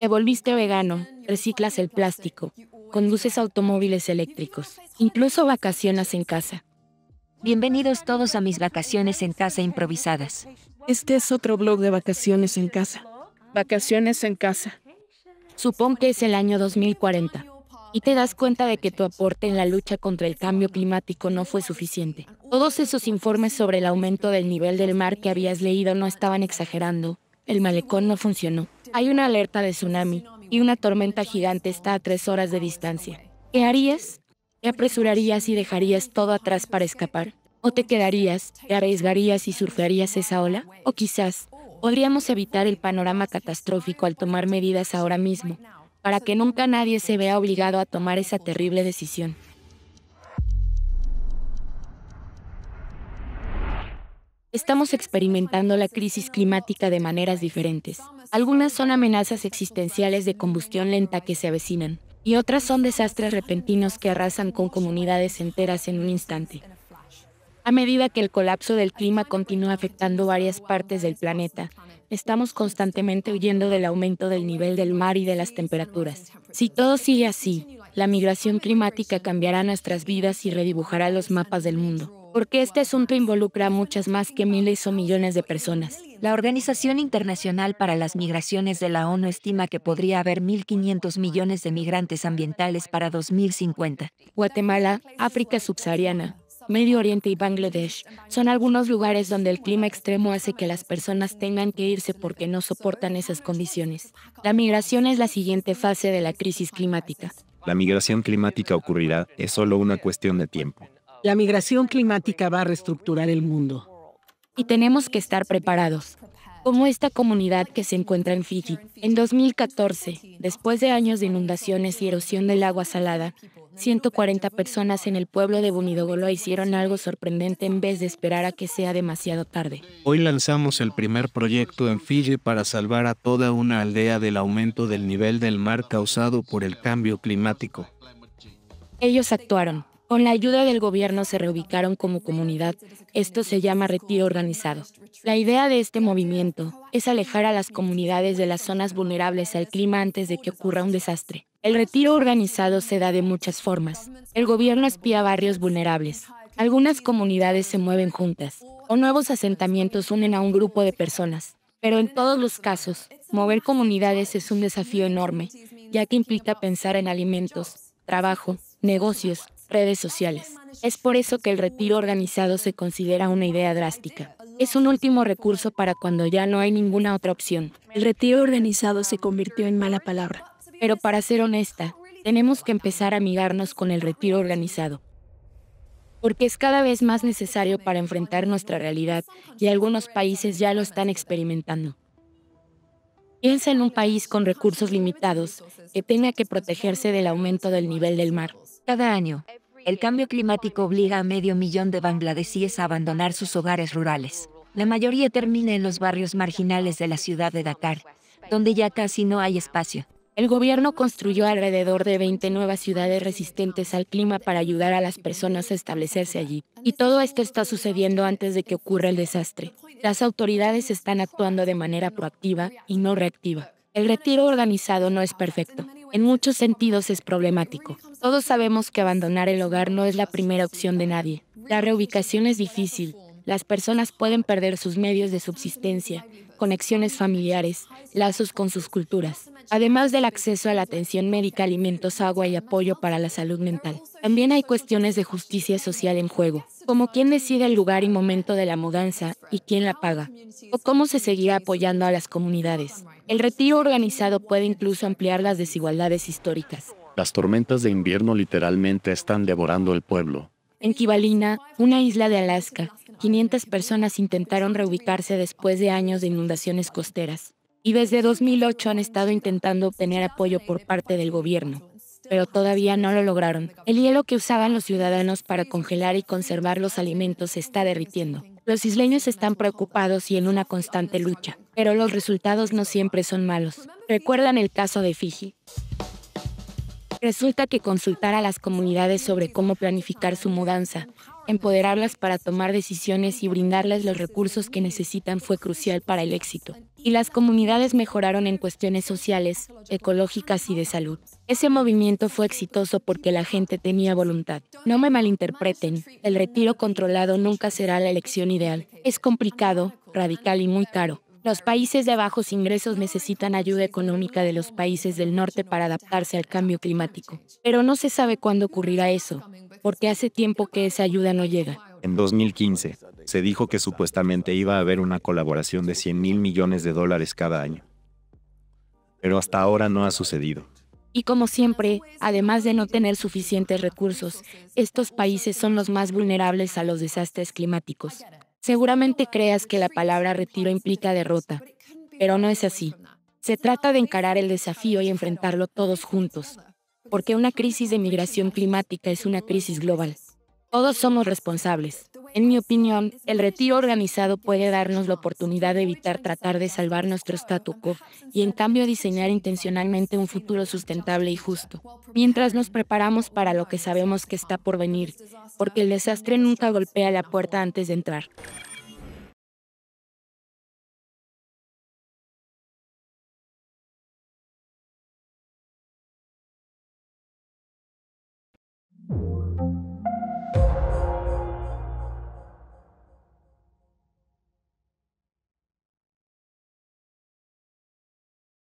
Te volviste vegano, reciclas el plástico, conduces automóviles eléctricos, incluso vacacionas en casa. Bienvenidos todos a mis vacaciones en casa improvisadas. Este es otro blog de vacaciones en casa. Vacaciones en casa. Supón que es el año 2040 y te das cuenta de que tu aporte en la lucha contra el cambio climático no fue suficiente. Todos esos informes sobre el aumento del nivel del mar que habías leído no estaban exagerando. El malecón no funcionó. Hay una alerta de tsunami y una tormenta gigante está a tres horas de distancia. ¿Qué harías? ¿Te apresurarías y dejarías todo atrás para escapar? ¿O te quedarías, te arriesgarías y surfearías esa ola? O quizás, podríamos evitar el panorama catastrófico al tomar medidas ahora mismo, para que nunca nadie se vea obligado a tomar esa terrible decisión. Estamos experimentando la crisis climática de maneras diferentes. Algunas son amenazas existenciales de combustión lenta que se avecinan, y otras son desastres repentinos que arrasan con comunidades enteras en un instante. A medida que el colapso del clima continúa afectando varias partes del planeta, estamos constantemente huyendo del aumento del nivel del mar y de las temperaturas. Si todo sigue así, la migración climática cambiará nuestras vidas y redibujará los mapas del mundo porque este asunto involucra a muchas más que miles o millones de personas. La Organización Internacional para las Migraciones de la ONU estima que podría haber 1.500 millones de migrantes ambientales para 2050. Guatemala, África subsahariana, Medio Oriente y Bangladesh son algunos lugares donde el clima extremo hace que las personas tengan que irse porque no soportan esas condiciones. La migración es la siguiente fase de la crisis climática. La migración climática ocurrirá, es solo una cuestión de tiempo. La migración climática va a reestructurar el mundo. Y tenemos que estar preparados. Como esta comunidad que se encuentra en Fiji. En 2014, después de años de inundaciones y erosión del agua salada, 140 personas en el pueblo de Bunidogolo hicieron algo sorprendente en vez de esperar a que sea demasiado tarde. Hoy lanzamos el primer proyecto en Fiji para salvar a toda una aldea del aumento del nivel del mar causado por el cambio climático. Ellos actuaron, con la ayuda del gobierno se reubicaron como comunidad. Esto se llama retiro organizado. La idea de este movimiento es alejar a las comunidades de las zonas vulnerables al clima antes de que ocurra un desastre. El retiro organizado se da de muchas formas. El gobierno espía barrios vulnerables. Algunas comunidades se mueven juntas o nuevos asentamientos unen a un grupo de personas. Pero en todos los casos, mover comunidades es un desafío enorme, ya que implica pensar en alimentos, trabajo, negocios, redes sociales. Es por eso que el retiro organizado se considera una idea drástica. Es un último recurso para cuando ya no hay ninguna otra opción. El retiro organizado se convirtió en mala palabra. Pero para ser honesta, tenemos que empezar a amigarnos con el retiro organizado. Porque es cada vez más necesario para enfrentar nuestra realidad y algunos países ya lo están experimentando. Piensa en un país con recursos limitados que tenga que protegerse del aumento del nivel del mar. Cada año, el cambio climático obliga a medio millón de bangladesíes a abandonar sus hogares rurales. La mayoría termina en los barrios marginales de la ciudad de Dakar, donde ya casi no hay espacio. El gobierno construyó alrededor de 20 nuevas ciudades resistentes al clima para ayudar a las personas a establecerse allí. Y todo esto está sucediendo antes de que ocurra el desastre. Las autoridades están actuando de manera proactiva y no reactiva. El retiro organizado no es perfecto. En muchos sentidos es problemático. Todos sabemos que abandonar el hogar no es la primera opción de nadie. La reubicación es difícil. Las personas pueden perder sus medios de subsistencia, conexiones familiares, lazos con sus culturas, además del acceso a la atención médica, alimentos, agua y apoyo para la salud mental. También hay cuestiones de justicia social en juego, como quién decide el lugar y momento de la mudanza y quién la paga, o cómo se seguirá apoyando a las comunidades. El retiro organizado puede incluso ampliar las desigualdades históricas. Las tormentas de invierno literalmente están devorando el pueblo. En Kivalina, una isla de Alaska, 500 personas intentaron reubicarse después de años de inundaciones costeras. Y desde 2008 han estado intentando obtener apoyo por parte del gobierno, pero todavía no lo lograron. El hielo que usaban los ciudadanos para congelar y conservar los alimentos se está derritiendo. Los isleños están preocupados y en una constante lucha, pero los resultados no siempre son malos. ¿Recuerdan el caso de Fiji? Resulta que consultar a las comunidades sobre cómo planificar su mudanza Empoderarlas para tomar decisiones y brindarles los recursos que necesitan fue crucial para el éxito. Y las comunidades mejoraron en cuestiones sociales, ecológicas y de salud. Ese movimiento fue exitoso porque la gente tenía voluntad. No me malinterpreten, el retiro controlado nunca será la elección ideal. Es complicado, radical y muy caro. Los países de bajos ingresos necesitan ayuda económica de los países del norte para adaptarse al cambio climático. Pero no se sabe cuándo ocurrirá eso porque hace tiempo que esa ayuda no llega. En 2015, se dijo que supuestamente iba a haber una colaboración de 100 mil millones de dólares cada año. Pero hasta ahora no ha sucedido. Y como siempre, además de no tener suficientes recursos, estos países son los más vulnerables a los desastres climáticos. Seguramente creas que la palabra retiro implica derrota, pero no es así. Se trata de encarar el desafío y enfrentarlo todos juntos porque una crisis de migración climática es una crisis global. Todos somos responsables. En mi opinión, el retiro organizado puede darnos la oportunidad de evitar tratar de salvar nuestro statu quo y en cambio diseñar intencionalmente un futuro sustentable y justo, mientras nos preparamos para lo que sabemos que está por venir, porque el desastre nunca golpea la puerta antes de entrar. thank you